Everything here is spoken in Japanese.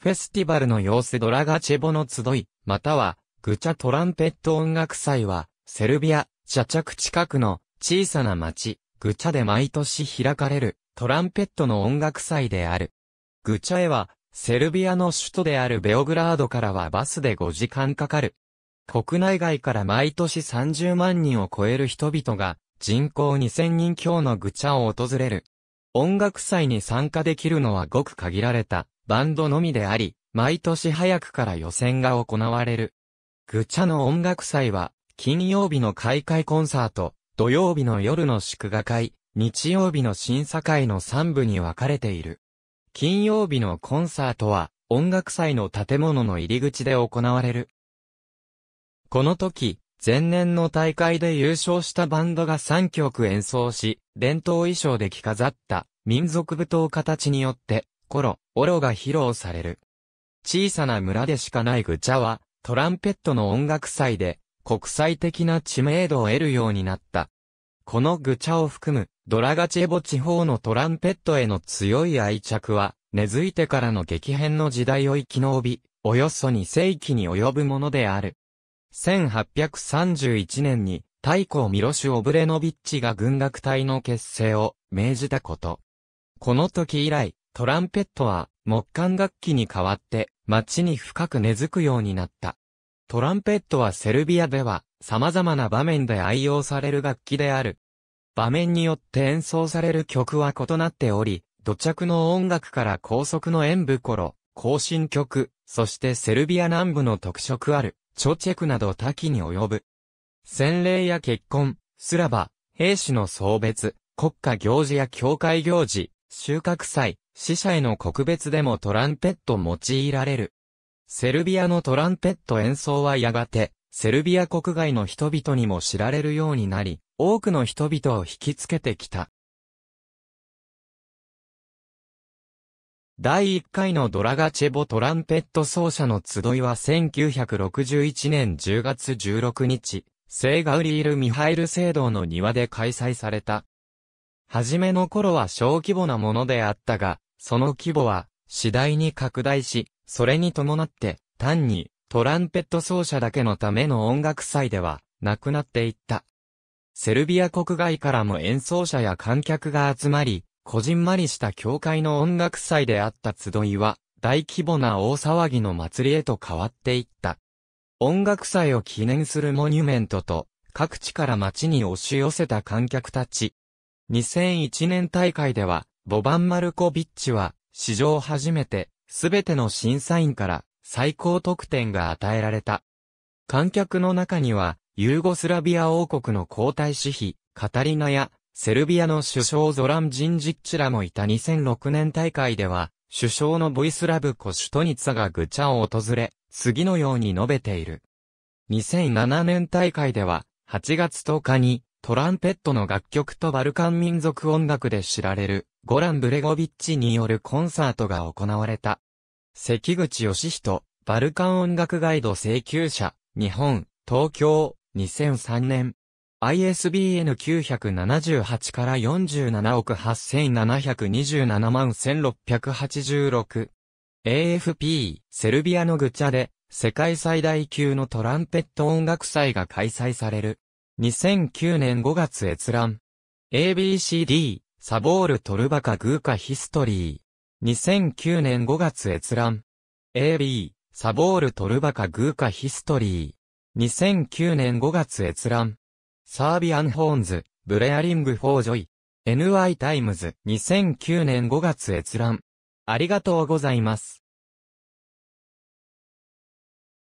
フェスティバルの様子ドラガチェボの集い、または、グチャトランペット音楽祭は、セルビア、ジャチャク近くの小さな町、グチャで毎年開かれるトランペットの音楽祭である。グチャへは、セルビアの首都であるベオグラードからはバスで5時間かかる。国内外から毎年30万人を超える人々が人口2000人強のグチャを訪れる。音楽祭に参加できるのはごく限られたバンドのみであり、毎年早くから予選が行われる。グチャの音楽祭は、金曜日の開会コンサート、土曜日の夜の祝賀会、日曜日の審査会の3部に分かれている。金曜日のコンサートは、音楽祭の建物の入り口で行われる。この時、前年の大会で優勝したバンドが3曲演奏し、伝統衣装で着飾った民族舞踏家たちによって頃、オロが披露される。小さな村でしかないグチャは、トランペットの音楽祭で、国際的な知名度を得るようになった。このグチャを含む、ドラガチエボ地方のトランペットへの強い愛着は、根付いてからの激変の時代を生き延び、およそ2世紀に及ぶものである。1831年に、太鼓ミロシュ・オブレノビッチが軍楽隊の結成を命じたこと。この時以来、トランペットは木管楽器に代わって街に深く根付くようになった。トランペットはセルビアでは様々な場面で愛用される楽器である。場面によって演奏される曲は異なっており、土着の音楽から高速の演舞頃、行進曲、そしてセルビア南部の特色ある、チョチェクなど多岐に及ぶ。洗礼や結婚、すらば、兵士の送別、国家行事や教会行事、収穫祭、死者への告別でもトランペット用いられる。セルビアのトランペット演奏はやがて、セルビア国外の人々にも知られるようになり、多くの人々を引きつけてきた。第1回のドラガチェボトランペット奏者の集いは1961年10月16日、聖ガウリール・ミハイル聖堂の庭で開催された。はじめの頃は小規模なものであったが、その規模は次第に拡大し、それに伴って単にトランペット奏者だけのための音楽祭ではなくなっていった。セルビア国外からも演奏者や観客が集まり、こじんまりした教会の音楽祭であった集いは、大規模な大騒ぎの祭りへと変わっていった。音楽祭を記念するモニュメントと、各地から街に押し寄せた観客たち、2001年大会では、ボバン・マルコビッチは、史上初めて、すべての審査員から最高得点が与えられた。観客の中には、ユーゴスラビア王国の皇太子妃、カタリナや、セルビアの首相ゾラン・ジンジッチらもいた2006年大会では、首相のボイスラブコ・シュトニツァがグチャを訪れ、次のように述べている。2007年大会では、8月10日に、トランペットの楽曲とバルカン民族音楽で知られる、ゴラン・ブレゴビッチによるコンサートが行われた。関口義人、バルカン音楽ガイド請求者、日本、東京、2003年。ISBN 978から47億8727万1686。AFP、セルビアのグチャで、世界最大級のトランペット音楽祭が開催される。2009年5月閲覧。ABCD、サボール・トルバカ・グーカ・ヒストリー。2009年5月閲覧。AB、サボール・トルバカ・グーカ・ヒストリー。2009年5月閲覧。サービアン・ホーンズ、ブレアリング・フォー・ジョイ。NY タイムズ、2009年5月閲覧。ありがとうございます。